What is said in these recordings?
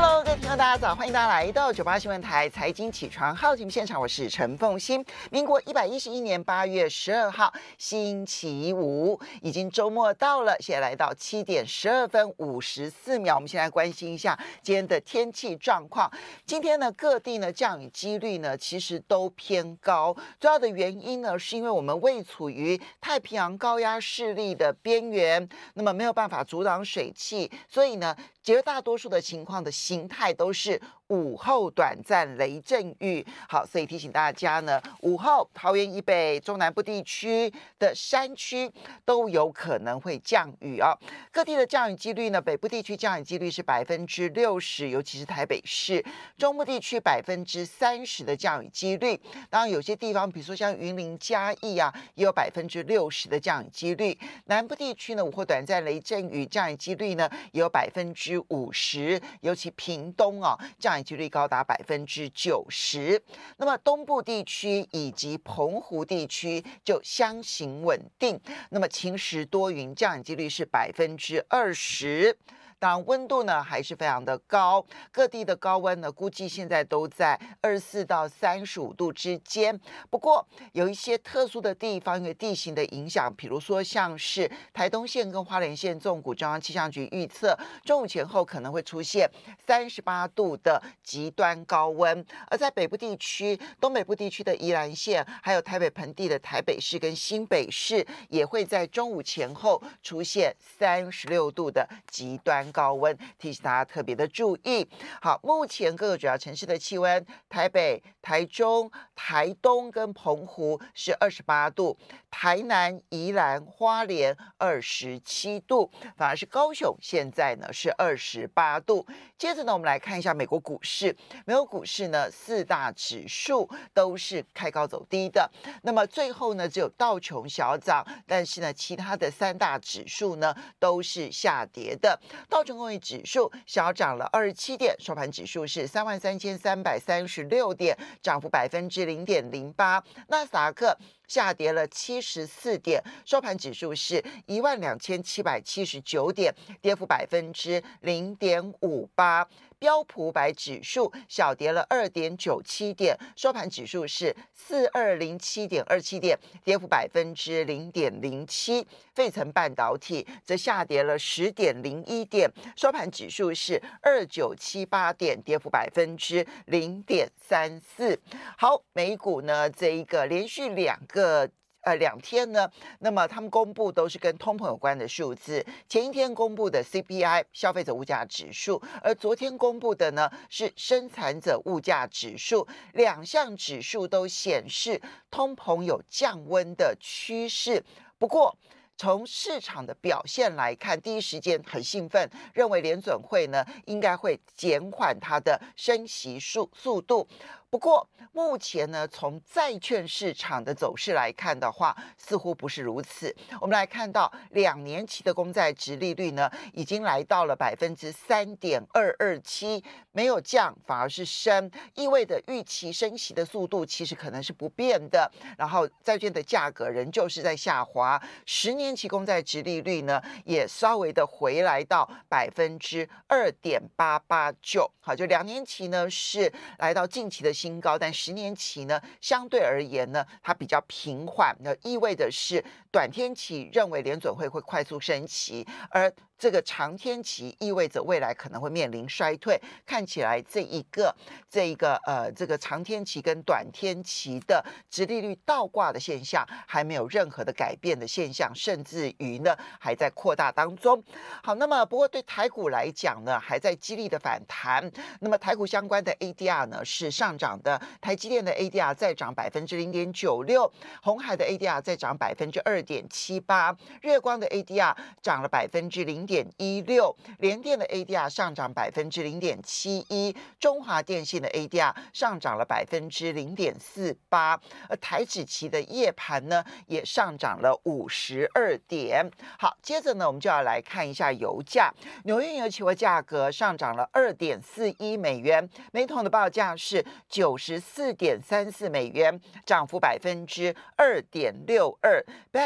Hello，各位听众，大家早！欢迎大家来到九八新闻台财经起床号节目现场，我是陈凤欣。民国一百一十一年八月十二号，星期五，已经周末到了，现在来到七点十二分五十四秒。我们先来关心一下今天的天气状况。今天呢，各地呢降雨几率呢其实都偏高，主要的原因呢是因为我们未处于太平洋高压势力的边缘，那么没有办法阻挡水汽，所以呢。绝大多数的情况的形态都是午后短暂雷阵雨，好，所以提醒大家呢，午后桃园以北、中南部地区的山区都有可能会降雨啊。各地的降雨几率呢，北部地区降雨几率是百分之六十，尤其是台北市；中部地区百分之三十的降雨几率。当然，有些地方，比如说像云林、嘉义啊，也有百分之六十的降雨几率。南部地区呢，午后短暂雷阵雨，降雨几率呢也有百分之。五十，尤其屏东啊，降雨几率高达百分之九十。那么东部地区以及澎湖地区就相形稳定。那么晴时多云，降雨几率是百分之二十。当然，温度呢还是非常的高，各地的高温呢估计现在都在二四到三十五度之间。不过有一些特殊的地方，因为地形的影响，比如说像是台东县跟花莲县，纵谷中央气象局预测中午前后可能会出现三十八度的极端高温；而在北部地区、东北部地区的宜兰县，还有台北盆地的台北市跟新北市，也会在中午前后出现三十六度的极端。高温提醒大家特别的注意。好，目前各个主要城市的气温，台北、台中、台东跟澎湖是二十八度，台南、宜兰花莲二十七度，反而是高雄现在呢是二十八度。接着呢，我们来看一下美国股市。美国股市呢，四大指数都是开高走低的，那么最后呢，只有道琼小涨，但是呢，其他的三大指数呢都是下跌的。道琼工业指数小涨了二十七点，收盘指数是三万三千三百三十六点，涨幅百分之零点零八。纳斯达克。下跌了七十四点，收盘指数是一万两千七百七十九点，跌幅百分之零点五八。标普百指数小跌了二点九七点，收盘指数是四二零七点二七点，跌幅百分之零点零七。费城半导体则下跌了十点零一点，收盘指数是二九七八点，跌幅百分之零点三四。好，美股呢这一个连续两个。个呃两天呢，那么他们公布都是跟通膨有关的数字。前一天公布的 CPI 消费者物价指数，而昨天公布的呢是生产者物价指数，两项指数都显示通膨有降温的趋势。不过从市场的表现来看，第一时间很兴奋，认为联准会呢应该会减缓它的升息速速度。不过，目前呢，从债券市场的走势来看的话，似乎不是如此。我们来看到两年期的公债值利率呢，已经来到了百分之三点二二七，没有降，反而是升，意味着预期升息的速度其实可能是不变的。然后，债券的价格仍旧是在下滑。十年期公债值利率呢，也稍微的回来到百分之二点八八九。好，就两年期呢，是来到近期的。新高，但十年期呢？相对而言呢，它比较平缓，那意味的是。短天期认为联准会会快速升息，而这个长天期意味着未来可能会面临衰退。看起来这一个这一个呃这个长天期跟短天期的直利率倒挂的现象还没有任何的改变的现象，甚至于呢还在扩大当中。好，那么不过对台股来讲呢，还在激励的反弹。那么台股相关的 ADR 呢是上涨的，台积电的 ADR 再涨百分之零点九六，红海的 ADR 再涨百分之二。二点七八，月光的 ADR 涨了百分之零点一六，联电的 ADR 上涨百分之零点七一，中华电信的 ADR 上涨了百分之零点四八，而台指期的夜盘呢也上涨了五十二点。好，接着呢，我们就要来看一下油价，纽约油期货价格上涨了二点四一美元，每桶的报价是九十四点三四美元，涨幅百分之二点六二。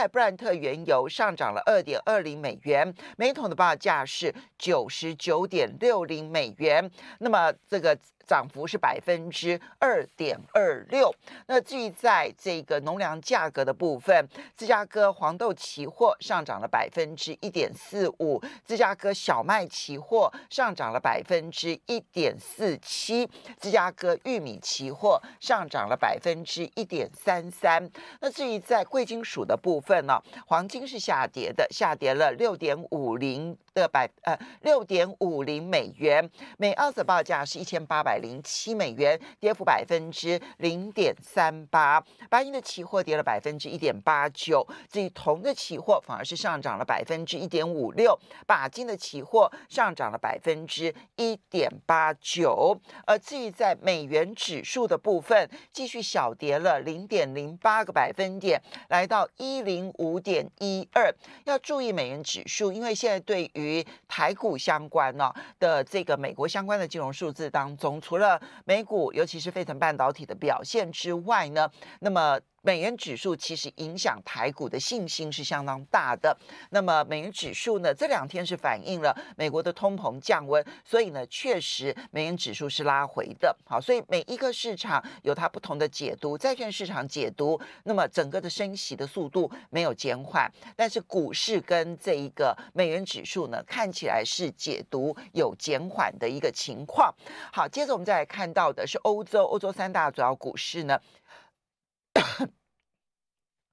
布兰特原油上涨了二点二零美元，每桶的报价是九十九点六零美元。那么这个。涨幅是百分之二点二六。那至于在这个农粮价格的部分，芝加哥黄豆期货上涨了百分之一点四五，芝加哥小麦期货上涨了百分之一点四七，芝加哥玉米期货上涨了百分之一点三三。那至于在贵金属的部分呢，黄金是下跌的，下跌了六点五零。的百呃六点五零美元每盎司报价是一千八百零七美元，跌幅百分之零点三八。白银的期货跌了百分之一点八九，至于铜的期货反而是上涨了百分之一点五六。钯金的期货上涨了百分之一点八九，而至于在美元指数的部分，继续小跌了零点零八个百分点，来到一零五点一二。要注意美元指数，因为现在对于与台股相关呢的这个美国相关的金融数字当中，除了美股，尤其是飞腾半导体的表现之外呢，那么。美元指数其实影响台股的信心是相当大的。那么美元指数呢，这两天是反映了美国的通膨降温，所以呢，确实美元指数是拉回的。好，所以每一个市场有它不同的解读，债券市场解读，那么整个的升息的速度没有减缓，但是股市跟这一个美元指数呢，看起来是解读有减缓的一个情况。好，接着我们再来看到的是欧洲，欧洲三大主要股市呢。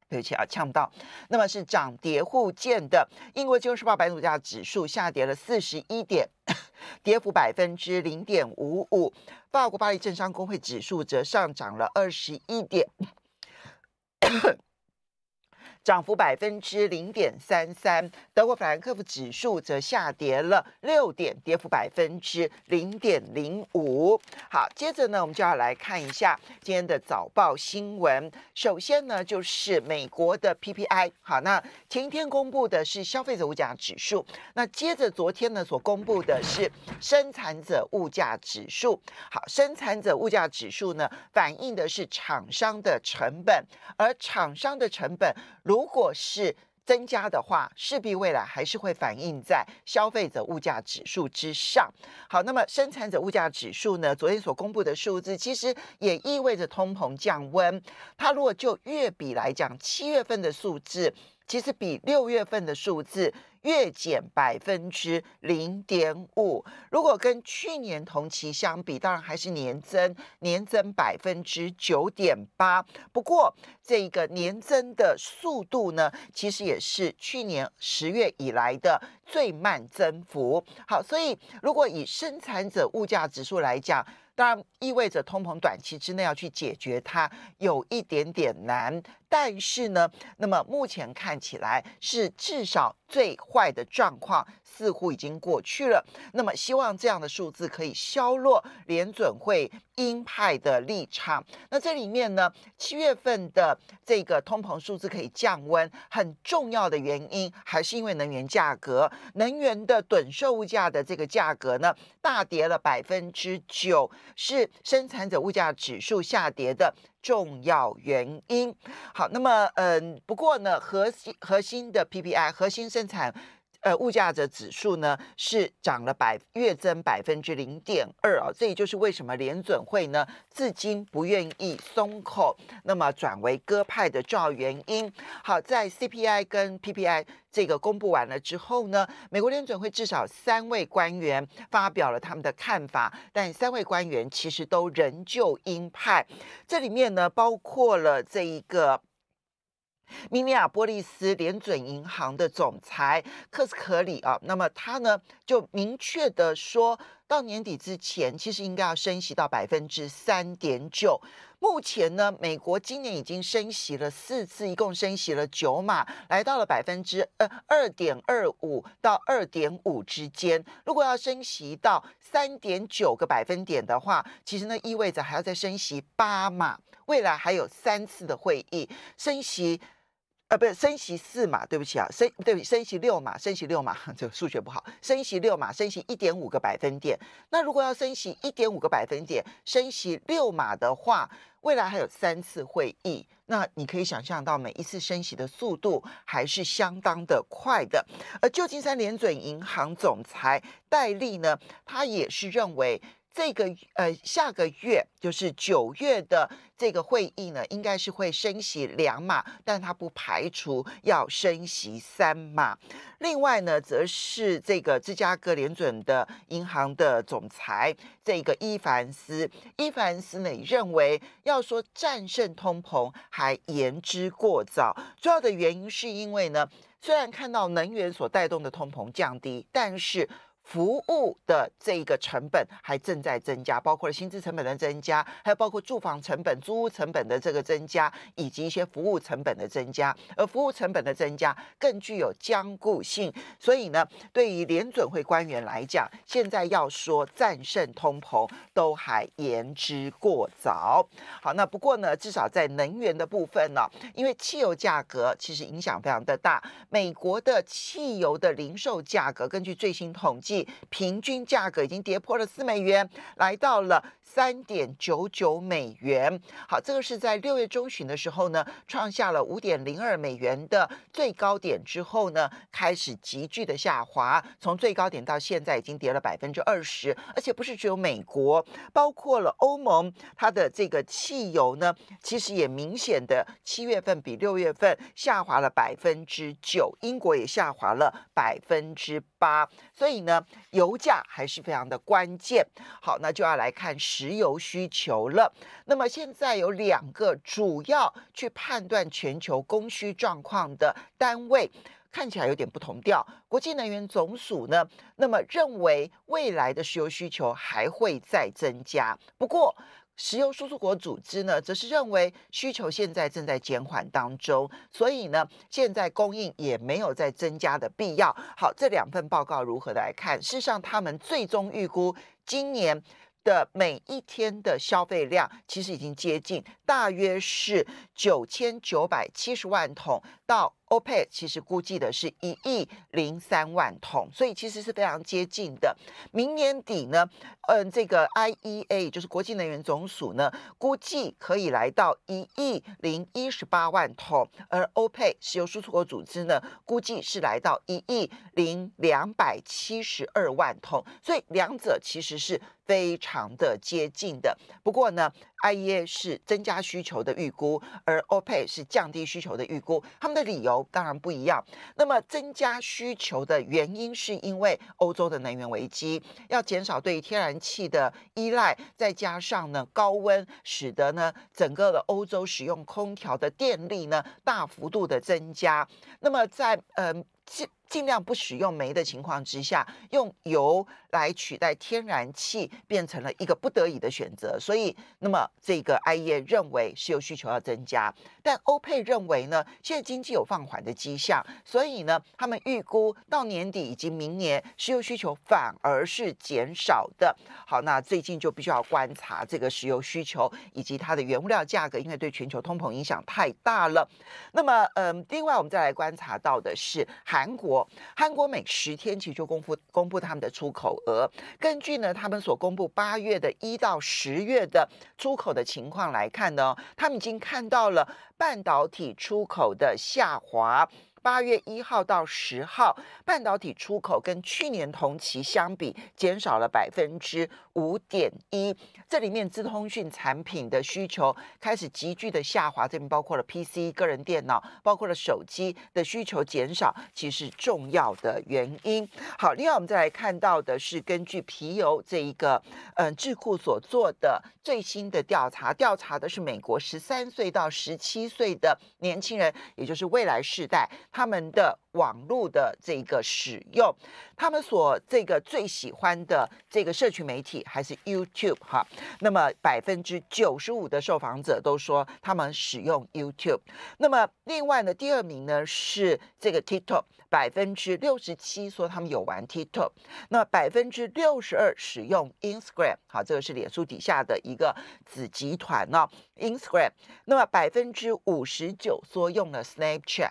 对不起啊，呛不到。那么是涨跌互见的。英国《金融时报》白度价指数下跌了四十一点，跌幅百分之零点五五。法国巴黎政商工会指数则上涨了二十一点。涨幅百分之零点三三，德国法兰克福指数则下跌了六点，跌幅百分之零点零五。好，接着呢，我们就要来看一下今天的早报新闻。首先呢，就是美国的 PPI。好，那前天公布的是消费者物价指数，那接着昨天呢，所公布的是生产者物价指数。好，生产者物价指数呢，反映的是厂商的成本，而厂商的成本。如果是增加的话，势必未来还是会反映在消费者物价指数之上。好，那么生产者物价指数呢？昨天所公布的数字其实也意味着通膨降温。它如果就月比来讲，七月份的数字其实比六月份的数字。月减百分之零点五，如果跟去年同期相比，当然还是年增，年增百分之九点八。不过这个年增的速度呢，其实也是去年十月以来的最慢增幅。好，所以如果以生产者物价指数来讲，当然，意味着通膨短期之内要去解决它有一点点难，但是呢，那么目前看起来是至少最坏的状况。似乎已经过去了。那么，希望这样的数字可以削弱联准会鹰派的立场。那这里面呢，七月份的这个通膨数字可以降温，很重要的原因还是因为能源价格，能源的吨售物价的这个价格呢，大跌了百分之九，是生产者物价指数下跌的重要原因。好，那么，嗯，不过呢，核心核心的 PPI，核心生产。呃，物价的指数呢是涨了百月增百分之零点二啊，这也就是为什么联准会呢至今不愿意松口，那么转为鸽派的重要原因。好，在 CPI 跟 PPI 这个公布完了之后呢，美国联准会至少三位官员发表了他们的看法，但三位官员其实都仍旧鹰派。这里面呢，包括了这一个。尼亚波利斯联准银行的总裁克斯克里啊，那么他呢就明确的说到年底之前，其实应该要升息到百分之三点九。目前呢，美国今年已经升息了四次，一共升息了九码，来到了百分之呃二点二五到二点五之间。如果要升息到三点九个百分点的话，其实呢意味着还要再升息八码。未来还有三次的会议升息。呃，不是升息四码，对不起啊，升对不起，升息六码，升息六码，这个数学不好，升息六码，升息一点五个百分点。那如果要升息一点五个百分点，升息六码的话，未来还有三次会议，那你可以想象到每一次升息的速度还是相当的快的。而旧金山联准银行总裁戴利呢，他也是认为。这个呃，下个月就是九月的这个会议呢，应该是会升息两码，但它不排除要升息三码。另外呢，则是这个芝加哥联准的银行的总裁这个伊凡斯，伊凡斯呢认为，要说战胜通膨还言之过早。重要的原因是因为呢，虽然看到能源所带动的通膨降低，但是。服务的这个成本还正在增加，包括了薪资成本的增加，还有包括住房成本、租屋成本的这个增加，以及一些服务成本的增加。而服务成本的增加更具有坚固性，所以呢，对于联准会官员来讲，现在要说战胜通膨都还言之过早。好，那不过呢，至少在能源的部分呢，因为汽油价格其实影响非常的大。美国的汽油的零售价格，根据最新统计。平均价格已经跌破了四美元，来到了。三点九九美元，好，这个是在六月中旬的时候呢，创下了五点零二美元的最高点之后呢，开始急剧的下滑，从最高点到现在已经跌了百分之二十，而且不是只有美国，包括了欧盟，它的这个汽油呢，其实也明显的七月份比六月份下滑了百分之九，英国也下滑了百分之八，所以呢，油价还是非常的关键，好，那就要来看石油需求了。那么现在有两个主要去判断全球供需状况的单位，看起来有点不同调。国际能源总署呢，那么认为未来的石油需求还会再增加。不过，石油输出国组织呢，则是认为需求现在正在减缓当中，所以呢，现在供应也没有再增加的必要。好，这两份报告如何来看？事实上，他们最终预估今年。的每一天的消费量其实已经接近，大约是九千九百七十万桶到。欧佩其实估计的是一亿零三万桶，所以其实是非常接近的。明年底呢，嗯，这个 IEA 就是国际能源总署呢，估计可以来到一亿零一十八万桶，而欧佩石油输出国组织呢，估计是来到一亿零两百七十二万桶，所以两者其实是非常的接近的。不过呢，IEA 是增加需求的预估，而 o p 佩是降低需求的预估，他们的理由当然不一样。那么增加需求的原因是因为欧洲的能源危机，要减少对天然气的依赖，再加上呢高温，使得呢整个的欧洲使用空调的电力呢大幅度的增加。那么在呃尽量不使用煤的情况之下，用油来取代天然气，变成了一个不得已的选择。所以，那么这个艾叶认为石油需求要增加，但欧佩认为呢，现在经济有放缓的迹象，所以呢，他们预估到年底以及明年石油需求反而是减少的。好，那最近就必须要观察这个石油需求以及它的原物料价格，因为对全球通膨影响太大了。那么，嗯，另外我们再来观察到的是韩国。韩国每十天其实就公布公布他们的出口额。根据呢他们所公布八月的一到十月的出口的情况来看呢，他们已经看到了半导体出口的下滑。八月一号到十号，半导体出口跟去年同期相比减少了百分之五点一。这里面，资通讯产品的需求开始急剧的下滑，这边包括了 PC 个人电脑，包括了手机的需求减少，其实是重要的原因。好，另外我们再来看到的是，根据皮尤这一个嗯智库所做的最新的调查，调查的是美国十三岁到十七岁的年轻人，也就是未来世代。他们的网络的这个使用，他们所这个最喜欢的这个社群媒体还是 YouTube 哈。那么百分之九十五的受访者都说他们使用 YouTube。那么另外呢，第二名呢是这个 TikTok，百分之六十七说他们有玩 TikTok。那百分之六十二使用 Instagram，好，这个是脸书底下的一个子集团呢，Instagram。那么百分之五十九说用了 Snapchat。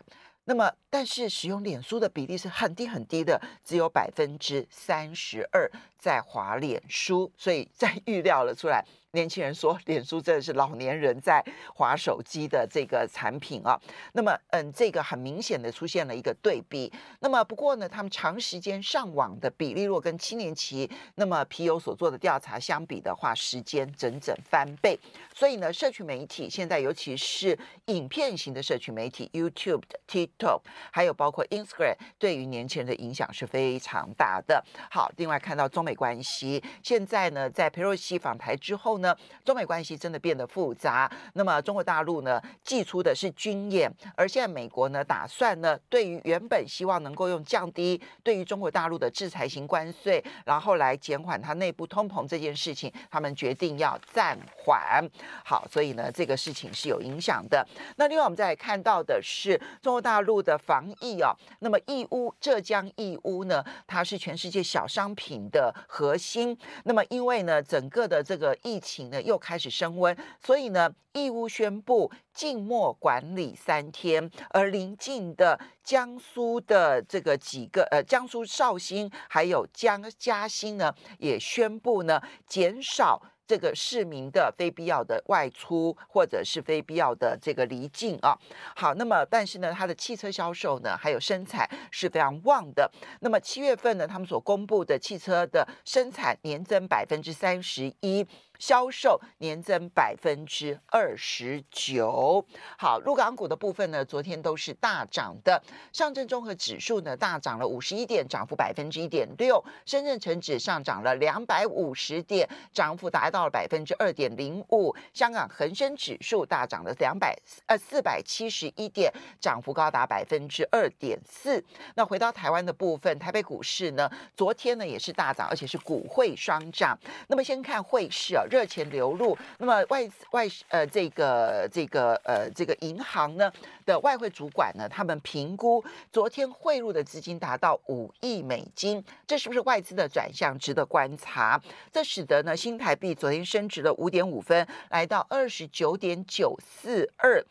那么，但是使用脸书的比例是很低很低的，只有百分之三十二。在划脸书，所以在预料了出来。年轻人说脸书真的是老年人在划手机的这个产品啊。那么，嗯，这个很明显的出现了一个对比。那么，不过呢，他们长时间上网的比例，若跟七年期那么皮尤所做的调查相比的话，时间整整翻倍。所以呢，社区媒体现在，尤其是影片型的社区媒体 YouTube、TikTok，还有包括 Instagram，对于年轻人的影响是非常大的。好，另外看到中。美关系现在呢，在佩洛西访台之后呢，中美关系真的变得复杂。那么中国大陆呢，寄出的是军演，而现在美国呢，打算呢，对于原本希望能够用降低对于中国大陆的制裁型关税，然后来减缓它内部通膨这件事情，他们决定要暂缓。好，所以呢，这个事情是有影响的。那另外我们再来看到的是中国大陆的防疫哦，那么义乌，浙江义乌呢，它是全世界小商品的。核心，那么因为呢，整个的这个疫情呢又开始升温，所以呢，义乌宣布静默管理三天，而临近的江苏的这个几个，呃，江苏绍兴还有江嘉兴呢，也宣布呢减少。这个市民的非必要的外出，或者是非必要的这个离境啊，好，那么但是呢，它的汽车销售呢，还有生产是非常旺的。那么七月份呢，他们所公布的汽车的生产年增百分之三十一。销售年增百分之二十九。好，入港股的部分呢，昨天都是大涨的。上证综合指数呢大涨了五十一点，涨幅百分之一点六。深圳成指上涨了两百五十点，涨幅达到了百分之二点零五。香港恒生指数大涨了两百呃四百七十一点，涨幅高达百分之二点四。那回到台湾的部分，台北股市呢，昨天呢也是大涨，而且是股汇双涨。那么先看汇市啊。热钱流入，那么外资外呃这个这个呃这个银行呢的外汇主管呢，他们评估昨天汇入的资金达到五亿美金，这是不是外资的转向值得观察？这使得呢新台币昨天升值了五点五分，来到二十九点九四二。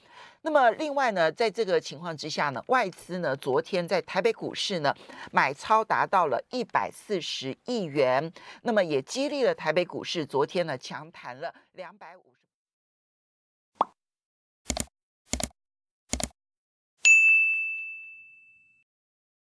那么另外呢，在这个情况之下呢，外资呢昨天在台北股市呢买超达到了一百四十亿元，那么也激励了台北股市昨天呢强弹了两百五十。